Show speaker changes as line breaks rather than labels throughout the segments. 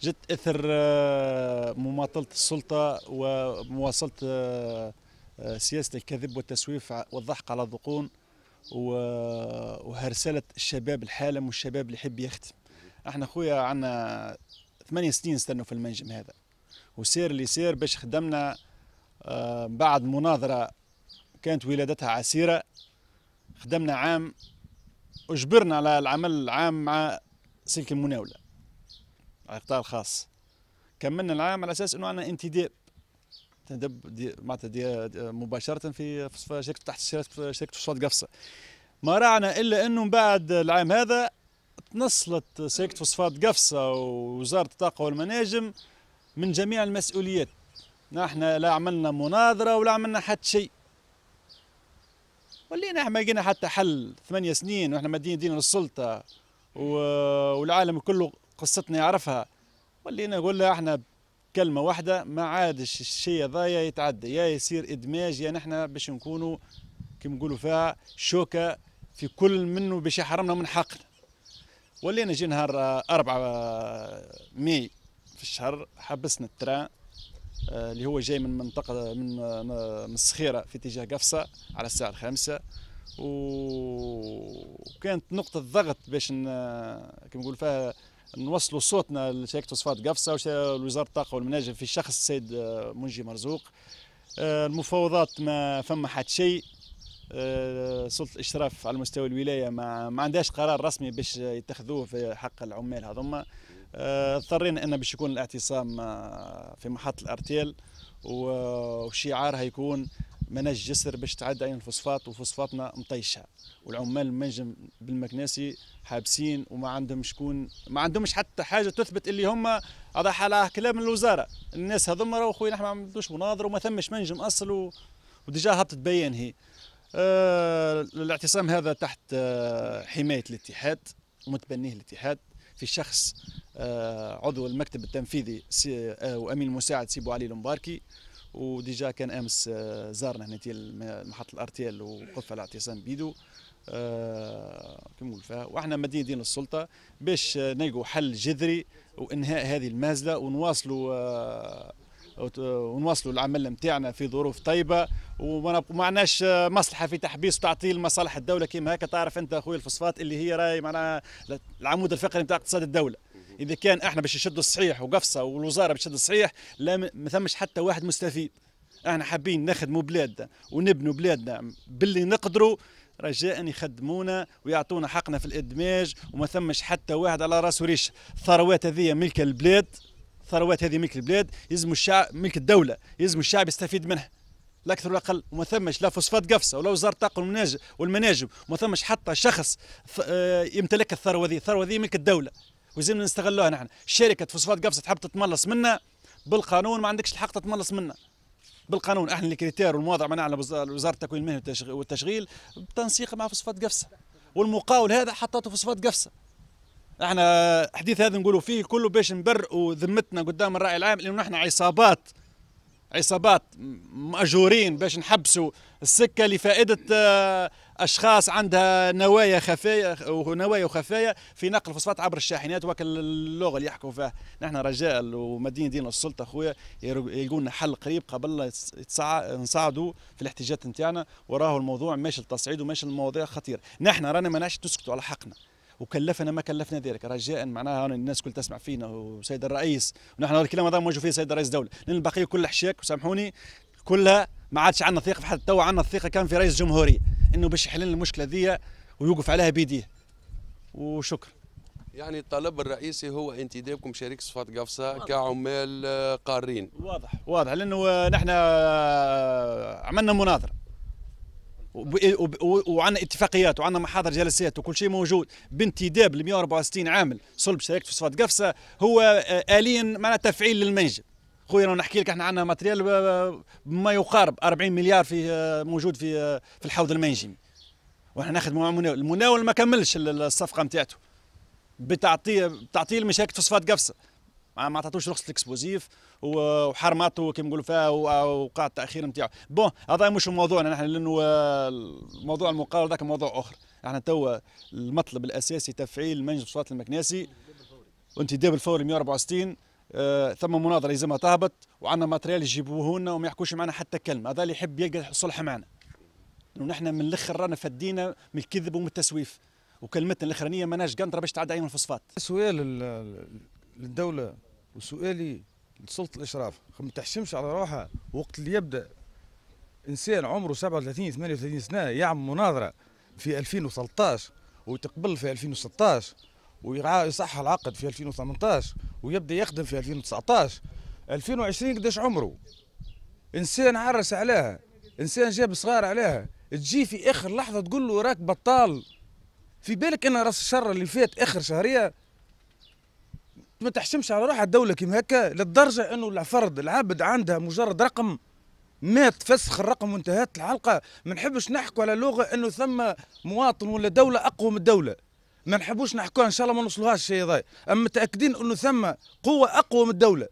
جت اثر آه، مماطله السلطه ومواصله آه، آه، سياسه الكذب والتسويف والضحك على الذقون وهرسله الشباب الحالم والشباب اللي يحب يختم احنا خويا عندنا ثمانية سنين استنوا في المنجم هذا وسير اللي سير باش خدمنا بعد مناظره كانت ولادتها عسيره خدمنا عام اجبرنا على العمل عام مع سلك المناوله القطاع الخاص كملنا العام على اساس انه عندنا انتداب تندب معناتها مباشره في شركه تحت شركه فصفات قفصه ما رعنا الا انه من بعد العام هذا تنصلت شركه فوسفات قفصه ووزاره الطاقه والمناجم من جميع المسؤوليات نحن لا عملنا مناظره ولا عملنا حتى شيء ولينا ما لقينا حتى حل ثمانية سنين واحنا مدين دين للسلطه والعالم كله قصتنا يعرفها ولينا نقول لها احنا كلمة واحدة ما عادش الشيء هذا يتعدى يا يصير إدماج يا نحن باش نكونوا كيما نقولوا فيها شوكة في كل منه باش يحرمنا من حقنا ولينا جي نهار أربعة ماي في الشهر حبسنا التران آه، اللي هو جاي من منطقة من من الصخيرة في اتجاه قفصة على الساعة الخامسة وكانت نقطة ضغط باش كيما نقولوا فيها نوصلوا صوتنا لشركه وصفات قفصه ووزاره الطاقه والمناجم في شخص السيد آه، منجي مرزوق آه، المفاوضات ما فما حد شيء آه، سلطه الاشراف على مستوى الولايه ما, ما عندهاش قرار رسمي باش يتخذوه في حق العمال هذوما اضطرينا ان باش يكون الاعتصام في محطه الارتيل وشعارها يكون مناج جسر باش تعدى عين الفوسفات وفوسفاتنا مطيشه والعمال المنجم بالمكناسي حابسين وما عندهم شكون ما عندهمش حتى حاجه تثبت اللي هما هذا حال كلام الوزاره الناس هذوما راهو خويا نحن ما عندوش مناظر وما ثمش منجم اصل و... وديجا هبطت بيان هي آه الاعتصام هذا تحت آه حمايه الاتحاد ومتبنيه الاتحاد في شخص آه عضو المكتب التنفيذي آه وامين مساعد سيبو علي المباركي وديجا كان امس آه، زارنا هنا محطه الارتيال وقف على اعتصام بيدو آه، كما فيها واحنا مدينين السلطه باش آه، نلقوا حل جذري وانهاء هذه المازله ونواصلوا ونواصلوا العمل نتاعنا في ظروف طيبه وما معناش مصلحه في تحبيس وتعطيل مصالح الدوله كما هكا تعرف انت اخوي الفصفات اللي هي راهي معناها العمود الفقري نتاع اقتصاد الدوله اذا كان احنا باش نشدوا الصحيح وقفصه والوزاره باش تشد الصحيح لا ما ثمش حتى واحد مستفيد احنا حابين نخدموا بلادنا ونبنوا بلادنا باللي نقدروا رجاء يخدمونا ويعطونا حقنا في الادماج وما ثمش حتى واحد على راسه ريش الثروات هذه ملك البلاد الثروات هذه ملك البلاد يلزم الشعب ملك الدوله يلزم الشعب يستفيد منها لا اكثر ولا اقل وما ثمش لا فوسفات قفصه ولا وزاره الطاقه والمناجم وما ثمش حتى شخص آه، يمتلك الثروه هذه الثروه هذه ملك الدوله ولازمنا نستغلوها نحن شركه فوسفات قفصه تحب تتملص منا بالقانون ما عندكش الحق تتملص منا بالقانون احنا الكريتير والمواضع ما على وزاره التكوين المهني والتشغيل بتنسيق مع فوسفات قفصه والمقاول هذا حطته فوسفات قفصه احنا حديث هذا نقولوا فيه كله باش نبرئوا ذمتنا قدام الراي العام لانه نحن عصابات عصابات ماجورين باش نحبسوا السكه لفائده آه، اشخاص عندها نوايا خفايا ونوايا وخفايا في نقل الفوسفات عبر الشاحنات وكل اللغه اللي يحكوا فيها نحن رجاء ومدينه دين السلطه خويا يلقوا لنا حل قريب قبل نصعدوا في الاحتجاجات نتاعنا وراه الموضوع ماشي للتصعيد وماشي المواضيع خطير نحن رانا ما تسكتوا على حقنا وكلفنا ما كلفنا ذلك رجاء معناها الناس كل تسمع فينا وسيد الرئيس ونحن الكلام هذا موجه فيه سيد رئيس الدوله لان البقيه كل حشاك وسامحوني كلها ما عادش عندنا ثقه في حد تو عندنا الثقه كان في رئيس الجمهوريه انه باش يحل المشكله ذي ويوقف عليها بيديه وشكرا
يعني الطلب الرئيسي هو انتدابكم شريك صفات قفصه كعمال آه، قارين واضح
واضح لانه نحن آه، عملنا مناظره وعندنا اتفاقيات وعندنا محاضر جلسات وكل شيء موجود بانتداب ل 164 عامل صلب شركه فوسفات قفصه هو آه، اليا معنا تفعيل للمنجم خويا انا نحكي لك احنا عندنا ماتريال ما يقارب 40 مليار في آه، موجود في آه، في الحوض المنجمي واحنا ناخذ مناول المناول المناول ما كملش الصفقه نتاعته بتعطيه بتعطيه المشاكل فوسفات قفصه ما تعطوش رخصه الاكسبوزيف وحرمته كيما نقولوا فيها وقع التاخير نتاعو بون هذا مش موضوعنا نحن لانه آه، موضوع المقاول ذاك موضوع اخر احنا توا المطلب الاساسي تفعيل منجم الصوت المكناسي وانتداب الفوري 164 آه، ثم مناظره لازمها تهبط وعندنا ماتريال يجيبوه لنا وما يحكوش معنا حتى كلمه هذا اللي يحب يلقى الصلح معنا ونحن من الاخر رانا فدينا من الكذب ومن التسويف وكلمتنا الاخرانيه ماناش قنطره باش تعدى عين الفصفات سؤال للدوله وسؤالي لسلطه الاشراف ما تحشمش على روحها وقت اللي يبدا
انسان عمره 37 38 سنه يعمل مناظره في 2013 وتقبل في 2016 ويصح العقد في 2018 ويبدا يخدم في 2019 2020 قداش عمره انسان عرس عليها انسان جاب صغار عليها تجي في اخر لحظه تقول له راك بطال في بالك ان راس الشر اللي فات اخر شهريه ما تحشمش على روحها الدوله كيما هكا للدرجه انه الفرد العبد عندها مجرد رقم مات فسخ الرقم وانتهت الحلقه ما نحبش نحكوا على لغه انه ثم مواطن ولا دوله اقوى من الدوله ما نحبوش نحكوها ان شاء الله ما نوصلوهاش الشيء هذا اما متاكدين انه ثم قوه اقوى من الدوله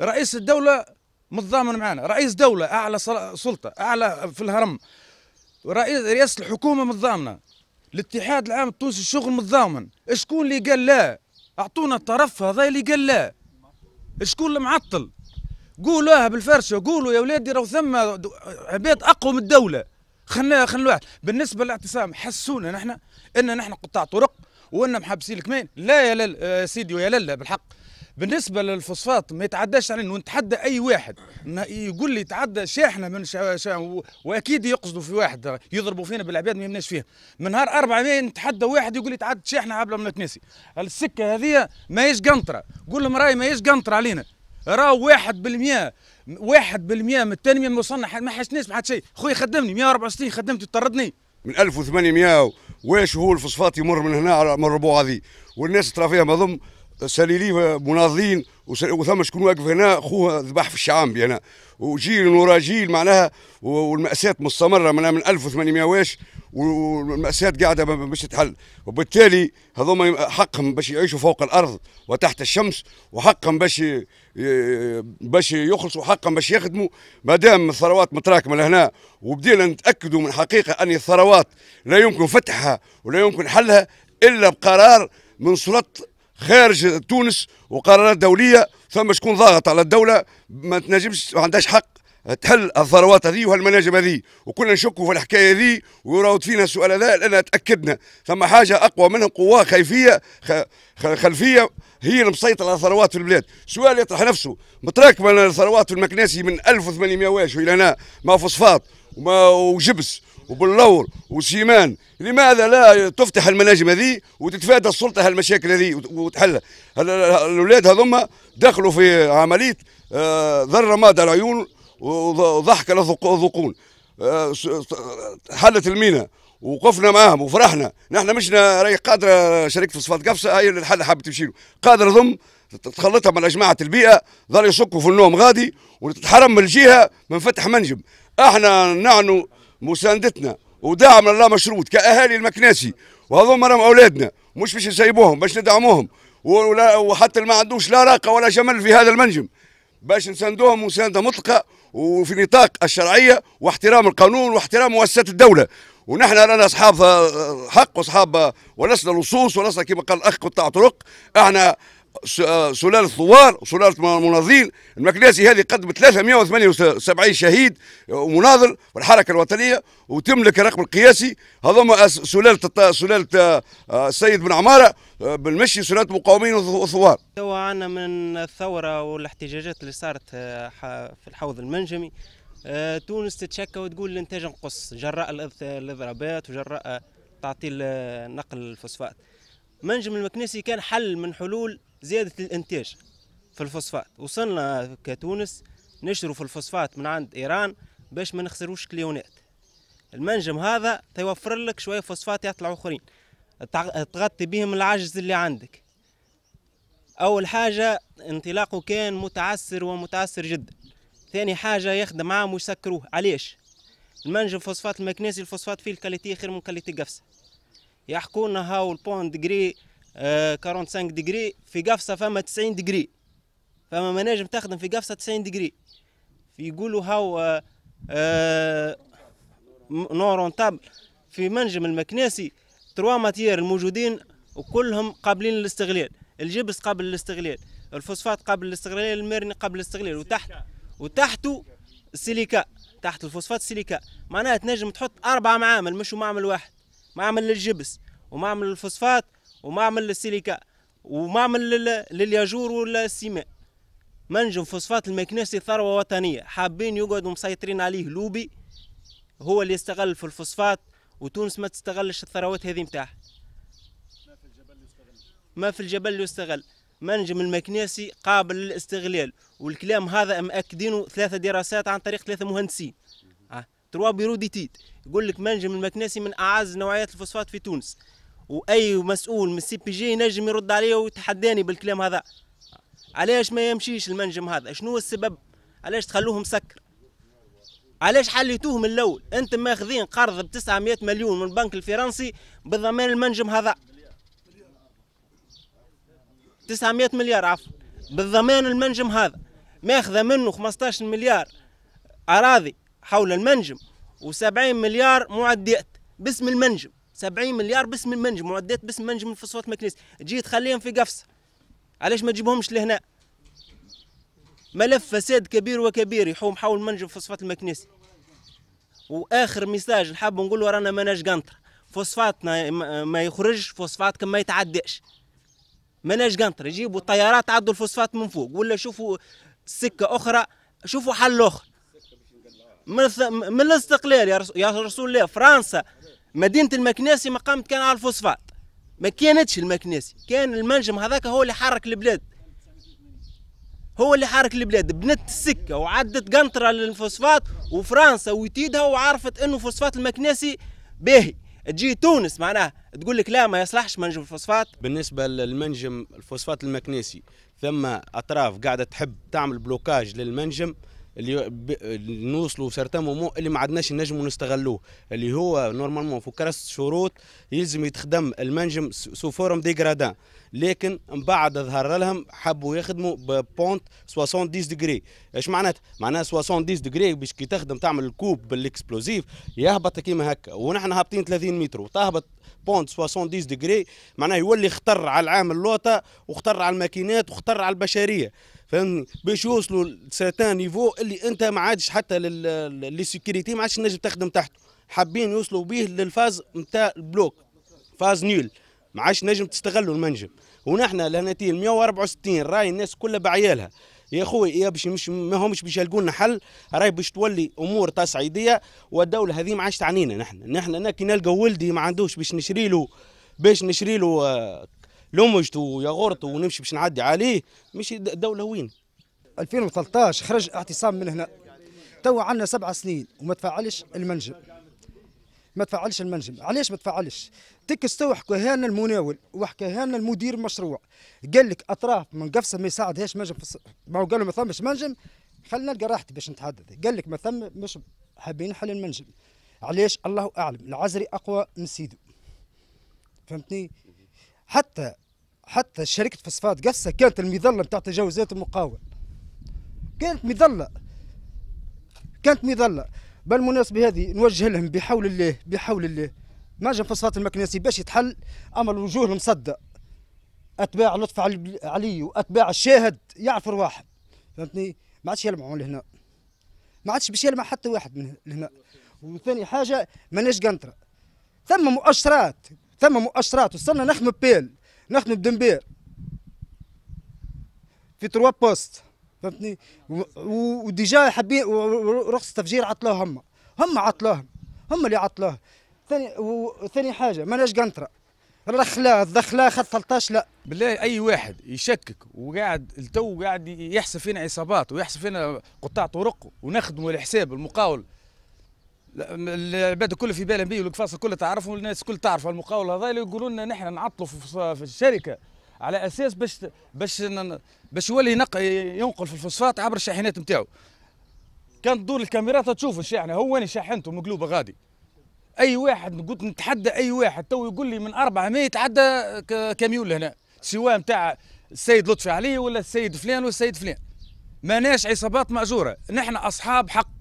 رئيس الدوله متضامن معنا رئيس دوله اعلى سلطه اعلى في الهرم رئيس رئاسه الحكومه متضامنه الاتحاد العام التونسي الشغل متضامن شكون اللي قال لا اعطونا الطرف هذا اللي قال لا شكون اللي معطل قولوها بالفرشه قولوا يا ولادي راهو ثم عباد اقوى من الدوله خلنا خلنا واحد بالنسبه للاعتصام حسونا نحن ان نحن قطاع طرق وان محبسين الكمين لا يا لل آه، سيدي ويا لله بالحق بالنسبه للفوسفات ما يتعداش علينا ونتحدى اي واحد يقول لي تعدى شاحنه من شا... شا... واكيد يقصدوا في واحد يضربوا فينا بالعباد ما يمناش فيها من نهار أربعة نتحدى واحد يقول لي تعدى شاحنه عبله من الكنيسي السكه هذه ماهيش قنطره قول لهم راي ماهيش قنطره علينا راهو واحد بالمئة 1% من التنميه المصنع
ما حسناش بحد شيء خويا خدمني 164 خدمتي طردني من 1800 واش هو الفوسفات يمر من هنا على من الربوع هذه والناس ترى فيها مضم سليلي مناضلين وثم شكون واقف هنا خوه ذبح في الشعام هنا وجيل ورا جيل معناها والمأساة مستمرة معناها من 1800 واش والمأساة قاعدة باش تتحل وبالتالي هذوما حقهم باش يعيشوا فوق الأرض وتحت الشمس وحقهم باش باش يخلصوا حقهم باش يخدموا ما دام الثروات متراكمة لهنا وبدينا نتأكدوا من حقيقة أن الثروات لا يمكن فتحها ولا يمكن حلها إلا بقرار من سلطة خارج تونس وقرارات دولية ثم شكون ضاغط على الدولة ما تنجمش ما عندهاش حق تحل الثروات هذه وهالمناجم هذه وكنا نشكوا في الحكايه هذه ويراود فينا السؤال هذا لان تاكدنا ثم حاجه اقوى منها قوى خيفيه خلفيه هي المسيطره على الثروات في البلاد سؤال يطرح نفسه متراكمه الثروات في المكناسي من 1800 واش الى هنا ما فوسفات وجبس وباللور وسيمان لماذا لا تفتح المناجم هذه وتتفادى السلطه هالمشاكل هذه وتحل الاولاد هذوما دخلوا في عمليه آه، ذره مادة العيون وضحك ذقون آه، حلت المينا وقفنا معاهم وفرحنا نحن مشنا راي قادره شركه فوسفات قفصه هي الحل حابه تمشي له قادره ضم تخلطها مع جماعه البيئه ظل يشكوا في النوم غادي وتتحرم من الجهه من فتح منجم احنا نعنو مساندتنا ودعمنا لا مشروط كاهالي المكناسي وهذوما راهم اولادنا مش باش نسيبوهم باش ندعموهم وحتى اللي ما عندوش لا راقه ولا جمل في هذا المنجم باش نساندوهم مسانده مطلقه وفي نطاق الشرعيه واحترام القانون واحترام مؤسسات الدوله ونحن رانا اصحاب آه، آه، حق واصحاب ولسنا لصوص ولسنا كما قال الاخ قطاع طرق احنا آه، سلاله ثوار وسلاله مناضلين المكناسي هذه قدمت 378 شهيد ومناضل الحركة الوطنيه وتملك الرقم القياسي هذوما سلاله سلاله السيد آه، آه، بن عماره بالمشي سلاله مقاومين وثوار. تو
عندنا من الثوره والاحتجاجات اللي صارت في الحوض المنجمي تونس تتشكى وتقول الانتاج نقص جراء الاضرابات وجراء تعطيل نقل الفوسفات. منجم المكنسي كان حل من حلول زياده الانتاج في الفوسفات وصلنا كتونس نشروا في الفوسفات من عند ايران باش ما نخسروش كليونات المنجم هذا تيوفر لك شويه فوسفات يطلع اخرين تغطي بهم العجز اللي عندك اول حاجه انطلاقه كان متعسر ومتعسر جدا ثاني حاجه يخدم عام ويسكروه علاش المنجم فوسفات المكنسي الفوسفات فيه الكاليتي خير من كاليتي قفصه يحكوا لنا هاو البون آه 45 ديجري في قفصه فما 90 ديجري فما مناجم تخدم في قفصه 90 ديجري يقولوا هاو آه، آه، نورون تابل في منجم المكناسي تروا ماتير الموجودين وكلهم قابلين للاستغلال الجبس قابل للاستغلال الفوسفات قابل للاستغلال المرني قابل للاستغلال وتحت وتحته السيليكا تحت الفوسفات السيليكا معناها تنجم تحط اربع معامل مش معمل واحد معمل للجبس ومعمل للفوسفات ومعمل للسيليكا ومعمل للياجور والسيماء منجم فوسفات المكناسي ثروة وطنية حابين يقعدوا مسيطرين عليه لوبي هو اللي يستغل في الفوسفات وتونس ما تستغلش الثروات هذه متاعها ما في الجبل يستغل منجم المكناسي قابل للاستغلال والكلام هذا مأكدينه ثلاثة دراسات عن طريق ثلاثة مهندسين تروا بيرو دي تيت يقول لك منجم المكناسي من اعز نوعيات الفوسفات في تونس واي مسؤول من السي بي جي ينجم يرد عليا ويتحداني بالكلام هذا علاش ما يمشيش المنجم هذا شنو السبب علاش تخلوه مسكر علاش حليتوه من الاول انتم ماخذين قرض ب 900 مليون من البنك الفرنسي بضمان المنجم هذا 900 مليار عفوا بالضمان المنجم هذا ماخذه منه 15 مليار اراضي حول المنجم و70 مليار معدات باسم المنجم 70 مليار باسم المنجم معدات باسم منجم الفوسفات مكنيس تجي تخليهم في قفص علاش ما تجيبهمش لهنا ملف فساد كبير وكبير يحوم حول منجم فصفات المكنيسي واخر ميساج نحب نقول رانا ماناش قنطر فوسفاتنا ما يخرجش فوسفاتكم كما يتعداش ماناش قنطر يجيبوا طيارات عدوا الفوسفات من فوق ولا شوفوا سكه اخرى شوفوا حل اخر من الاستقلال يا رسول الله فرنسا مدينه المكناسي مقامت كان على الفوسفات ما كانتش المكناسي كان المنجم هذاك هو اللي حرك البلاد هو اللي حرك البلاد بنت السكه وعدت قنطره للفوسفات وفرنسا وتيدها وعرفت انه فوسفات المكناسي باهي تجي تونس معناها
تقول لك لا ما يصلحش منجم الفوسفات بالنسبه للمنجم الفوسفات المكناسي ثم اطراف قاعده تحب تعمل بلوكاج للمنجم اللي نوصلوا سارتان مومون اللي ما عدناش نجموا نستغلوه اللي هو نورمالمون في كراس شروط يلزم يتخدم المنجم سو فورم دي جرادان لكن من بعد ظهر لهم حبوا يخدموا ببونت 70 ديجري اش معناتها معناها 70 ديجري باش كي تخدم تعمل الكوب بالاكسبلوزيف يهبط كيما هكا ونحن هابطين 30 متر وتهبط بونت 70 ديجري معناها يولي خطر على العامل اللوطه وخطر على الماكينات وخطر على البشريه فهمني باش يوصلوا لسيتان نيفو اللي انت ما عادش حتى لي سيكيريتي ما عادش تنجم تخدم تحته حابين يوصلوا به للفاز نتاع البلوك فاز نيل ما عادش نجم تستغلوا المنجم ونحن لهنتين 164 راي الناس كلها بعيالها يا خويا يا باش مش ما همش باش يلقوا لنا حل راهي باش تولي امور تصعيديه والدوله هذه ما عادش تعنينا نحن نحن انا كي نلقى ولدي ما عندوش باش نشري له باش نشري له آه، لمجته وياغورته ونمشي باش نعدي عليه مش
الدوله وين 2013 خرج اعتصام من هنا تو عندنا سبع سنين وما تفعلش المنجم ما تفعلش المنجم علاش ما تفعلش تكس تو حكاها لنا المناول وحكاها لنا المدير المشروع قال لك اطراف من قفصه ما يساعدهاش منجم ما هو له ما ثمش منجم خلينا نلقى راحتي باش نتحدث قال لك ما ثم مش حابين حل المنجم علاش الله اعلم العزري اقوى من سيده فهمتني حتى حتى شركه فسفات قصه كانت المظله بتاع تجاوزات المقاول كانت مظله كانت مظله بالمناسبه هذه نوجه لهم بحول الله بحول الله معجم فسفات المكناسي باش يتحل اما الوجوه المصدق اتباع لطف علي واتباع الشاهد يعفر واحد فهمتني ما عادش يلمعوا لهنا ما عادش باش يلمع حتى واحد من لهنا وثاني حاجه ماناش قنطره ثم مؤشرات ثم مؤشرات وصلنا نخدم بيل نخدم بدمبير في تروا بوست فهمتني وديجا حابين رخص تفجير عطلوها هم هم عطلوها هم اللي عطلوها ثاني وثاني حاجه مناش قنطره الرخلة الدخلة خد 13 لا بالله اي واحد يشكك وقاعد
التو قاعد يحسب فينا عصابات ويحسب فينا قطاع طرق ونخدموا الحساب المقاول العباد الكل في بالهم بيه والقفاص الكل تعرفهم والناس الكل تعرف المقاوله هذا يقولوا لنا نحن نعطلوا في الشركه على اساس باش باش باش يولي ينقل في الفوسفات عبر الشاحنات نتاعو كان تدور الكاميرات تشوف الشاحنه هو وين شاحنته مقلوبه غادي اي واحد قلت نتحدى اي واحد تو يقول لي من 400 يتعدى كاميون لهنا سواء نتاع السيد لطفي علي ولا السيد فلان ولا السيد فلان ماناش عصابات ماجوره نحن اصحاب حق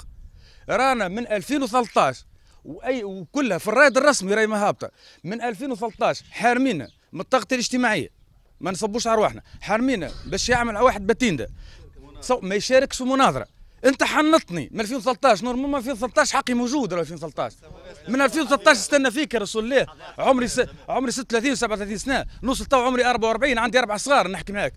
رانا من 2013 واي وكلها في الرائد الرسمي راهي هابطه من 2013 حارمينا من الطاقه الاجتماعيه ما نصبوش ارواحنا حارمينا باش يعمل واحد باتيندا ما يشاركش في مناظره انت حنطني من 2013 نورمال 2013 حقي موجود 2013 من 2013 استنى فيك يا رسول الله عمري س... عمري 36 37 سنه نوصل تو عمري 44 عندي اربع صغار نحكي معاك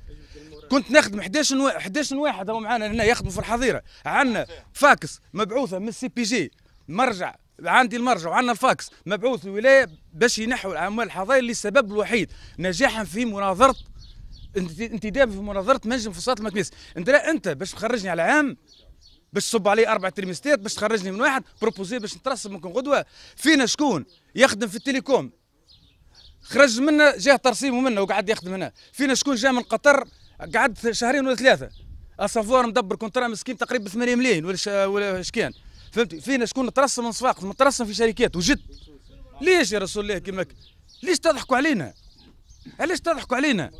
كنت نخدم 11 نوا... 11 واحد هو معانا هنا يخدموا في الحظيره عندنا فاكس مبعوثه من السي بي جي مرجع عندي المرجع وعندنا الفاكس مبعوث الولايه باش ينحوا الاعمال الحظائر للسبب الوحيد نجاحا في مناظره انتداب في مناظره منجم فصلات المكنيس انت لا انت باش تخرجني على عام باش تصب علي اربع تريمستات باش تخرجني من واحد بروبوزي باش نترسب ممكن غدوه فينا شكون يخدم في التليكوم خرج منا جاه ترسيمه منا وقعد يخدم هنا فينا شكون جاء من قطر قعدت شهرين ولا ثلاثه الصفوار مدبر كونترا مسكين تقريبا 8 ملايين ولا ولا كان فهمت فينا شكون ترسم من صفاقس مترسم في شركات وجد ليش يا رسول الله كيما ليش تضحكوا علينا علاش تضحكوا علينا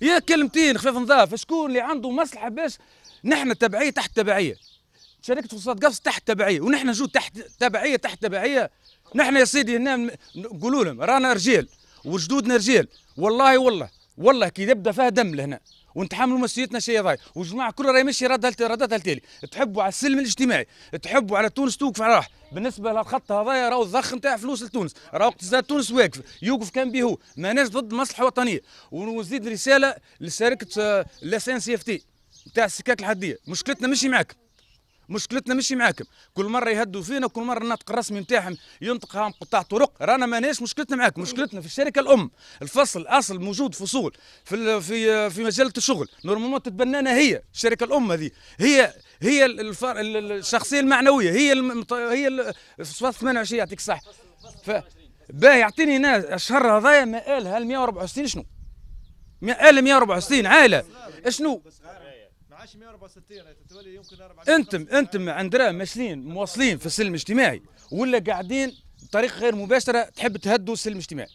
يا كلمتين خفيف نظاف شكون اللي عنده مصلحه باش نحن تبعيه تحت تبعيه شركه فصاد قفص تحت تبعيه ونحن جو تحت تبعيه تحت تبعيه نحن يا سيدي هنا نقولوا لهم رانا رجال وجدودنا رجال والله والله والله كي يبدا فيها دم لهنا ونتحملوا مسؤوليتنا شيء ضايع والجماعه كلها راهي ماشي ردها ردها تالي تحبوا على السلم الاجتماعي تحبوا على تونس توقف على راح بالنسبه للخط هذايا راهو الضخ نتاع فلوس لتونس راهو اقتصاد تونس واقف يوقف كان به ماناش ضد مصلحه وطنيه ونزيد رساله لشركه لاسان آه، ان سي اف تي نتاع السكاك الحديه مشكلتنا ماشي معاك مشكلتنا مشي معاكم كل مره يهدوا فينا كل مره الناطق الرسمي نتاعهم ينطقها قطاع طرق رانا ماناش مشكلتنا معاكم مشكلتنا في الشركه الام الفصل اصل موجود فصول في في في مجله الشغل نورمالمون تتبنانا هي الشركه الام هذه هي هي الشخصيه المعنويه هي المط... هي 28 يعطيك الصحة ف... باه يعطيني هنا الشهر هذايا ما قالها 164 شنو؟ ما قال 164 عائله شنو؟ يعني انتم انتم عندنا ماشيين مواصلين في السلم الاجتماعي ولا قاعدين بطريقه غير مباشره تحب تهدوا السلم الاجتماعي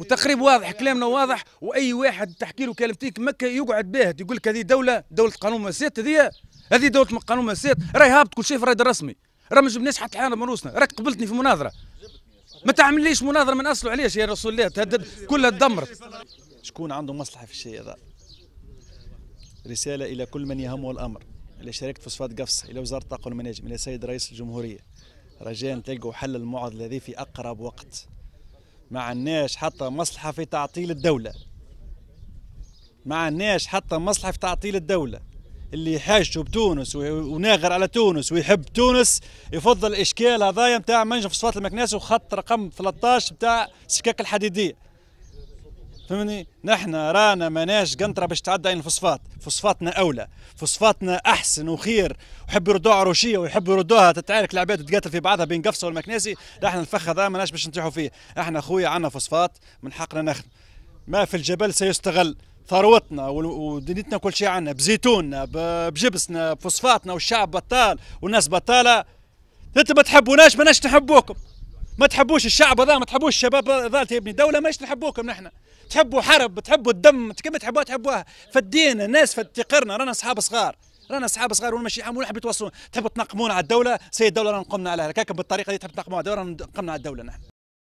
وتقريب واضح كلامنا واضح واي واحد تحكي له كلمتين مكه يقعد بها يقول لك هذه دوله دوله قانون مؤسسات هذه هذه دوله قانون مؤسسات راهي هابط كل شيء في الرد الرسمي راه ما جبناش حتى حاجه من روسنا راك قبلتني في مناظره ما تعمليش مناظره من اصله علاش يا رسول الله تهدد كلها تدمرت
شكون عنده مصلحه في الشيء هذا رسالة إلى كل من يهمه الأمر إلى شركة فوسفات قفصة إلى وزارة الطاقة والمناجم إلى السيد رئيس الجمهورية رجاء تلقوا حل المعضلة الذي في أقرب وقت ما الناس حتى مصلحة في تعطيل الدولة ما الناس حتى مصلحة في تعطيل الدولة اللي حاجته بتونس وناغر على تونس ويحب تونس يفضل الاشكال هذايا نتاع منجم فوسفات المكناس وخط رقم 13 نتاع سكاك الحديديه فهمني نحن رانا مناش قنطره باش تعدى عين الفوسفات فوسفاتنا اولى فوسفاتنا احسن وخير ويحبوا يردوها عروشيه ويحبوا يردوها تتعارك العباد تقاتل في بعضها بين قفصه والمكناسي احنا الفخ هذا مناش باش نطيحوا فيه احنا خويا عندنا فوسفات من حقنا نخدم ما في الجبل سيستغل ثروتنا ودنيتنا كل شيء عندنا بزيتوننا بجبسنا بفوسفاتنا والشعب بطال والناس بطاله انتم ما تحبوناش ماناش نحبوكم ما تحبوش الشعب هذا ما تحبوش الشباب هذا تبني دوله ماش نحبوكم نحن تحبوا حرب تحبوا الدم كما تحبوها تحبوها فدينا الناس فتقرنا رانا اصحاب صغار رانا اصحاب صغار والمشي حمول حبيت توصلون تحبوا تنقمون على الدوله سيد الدوله رانا نقمنا على هكاك بالطريقه اللي تحب تنقموا على الدوله نقمنا على الدوله نحن